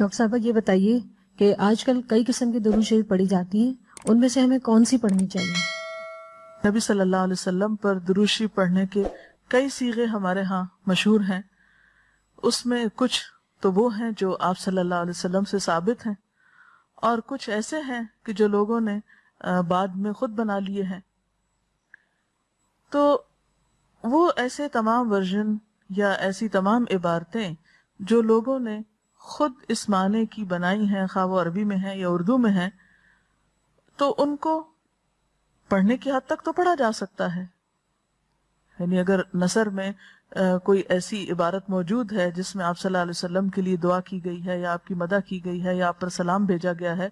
doctor साहब ये बताइए कि आजकल कई किस्म की दुरू शरीफ पढ़ी जाती है उनमें से हमें कौन सी पढ़नी चाहिए नबी सल्लल्लाहु अलैहि वसल्लम पर दुरूद शरीफ पढ़ने के कई सीगे हमारे यहाँ मशहूर हैं उसमें कुछ तो वो हैं जो आप सल्लल्लाहु अलैहि वसल्लम से साबित हैं और कुछ ऐसे हैं कि जो लोगों ने बाद में खुद बना लिए हैं तो वो ऐसे तमाम वर्जन या ऐसी तमाम इबारतें जो लोगों ने खुद इस माने की बनाई हैं खा वो अरबी में है या उर्दू में है तो उनको पढ़ने की हद तक तो पढ़ा जा सकता है यानी अगर नसर में आ, कोई ऐसी इबारत मौजूद है जिसमें आप सल्लल्लाहु अलैहि वसल्लम के लिए दुआ की गई है या आपकी मदद की गई है या आप पर सलाम भेजा गया है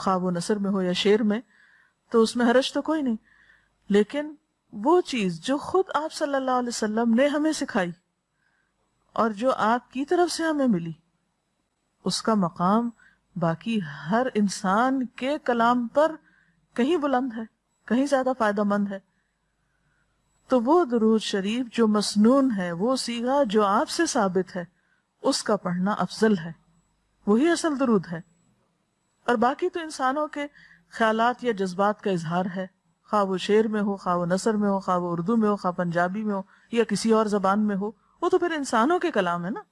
खा वो नसर में हो या शेर में तो उसमें हरज तो कोई नहीं लेकिन वो चीज जो खुद आप सल्लल्लाहु अलैहि वसल्लम ने हमें सिखाई और जो आपकी तरफ से हमें मिली उसका मकाम बाकी हर इंसान के कलाम पर कहीं बुलंद है कहीं ज्यादा फायदा मंद है तो वो दरूद शरीफ जो मसनून है वो सीगा जो आपसे साबित है उसका पढ़ना अफजल है वही असल दरूद है और बाकी तो इंसानों के ख्यालात या जज्बात का इजहार है खा वो शेर में हो खा वो नसर में हो खा वो उर्दू में हो खा पंजाबी में हो या किसी और जबान में हो वो तो फिर इंसानों के कलाम है ना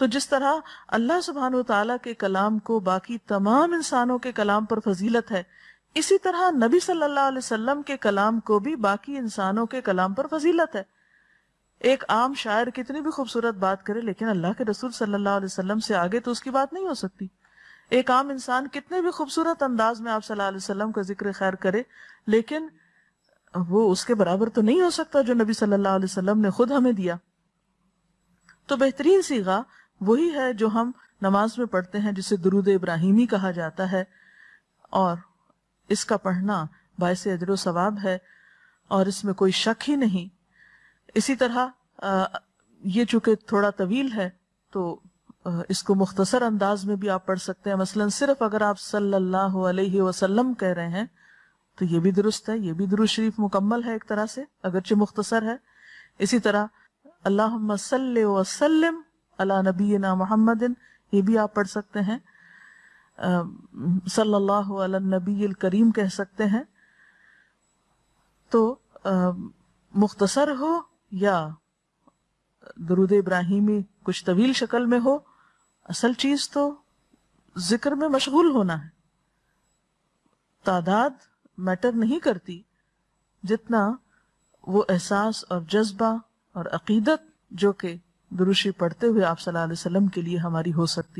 तो जिस तरह अल्लाह सुबहान तला के कलाम को बाकी तमाम इंसानों के कलाम पर फजीलत है इसी तरह नबी सल्लल्लाहु अलैहि वसल्लम के कलाम को भी बाकी इंसानों के कलाम पर फजीलत है एक आम शायर कितनी भी खूबसूरत बात करे लेकिन अल्लाह के रसूल सल्लल्लाहु अलैहि वसल्लम से आगे तो उसकी बात नहीं हो सकती एक आम इंसान कितने भी खूबसूरत अंदाज में आप सल्लाम का जिक्र खैर करे लेकिन वो उसके बराबर तो नहीं हो सकता जो नबी सल्लाम ने खुद हमें दिया तो बेहतरीन सीगा वही है जो हम नमाज में पढ़ते हैं जिसे दरूद इब्राहिमी कहा जाता है और इसका पढ़ना बायस अजर सवाब है और इसमें कोई शक ही नहीं इसी तरह आ, ये चूंकि थोड़ा तवील है तो आ, इसको मुख्तसर अंदाज में भी आप पढ़ सकते हैं मसलन सिर्फ अगर आप सल्लल्लाहु अलैहि वसल्लम कह रहे हैं तो ये भी दुरुस्त है ये भी दुरुस्त शरीफ मुकम्मल है एक तरह से अगरचे मुख्तसर है इसी तरह अल्लाह सल वसलम अला नबीना मोहम्मदिन ये भी आप पढ़ सकते हैं सल्लल्लाहु अला नबी करीम कह सकते हैं तो मुख्तसर हो या दरुद इब्राहिमी कुछ तवील शक्ल में हो असल चीज तो जिक्र में मशगूल होना है तादाद मैटर नहीं करती जितना वो एहसास और जज्बा और अकीदत जो कि दुरुशी पढ़ते हुए आप सल्लल्लाहु अलैहि वसल्लम के लिए हमारी हो सकती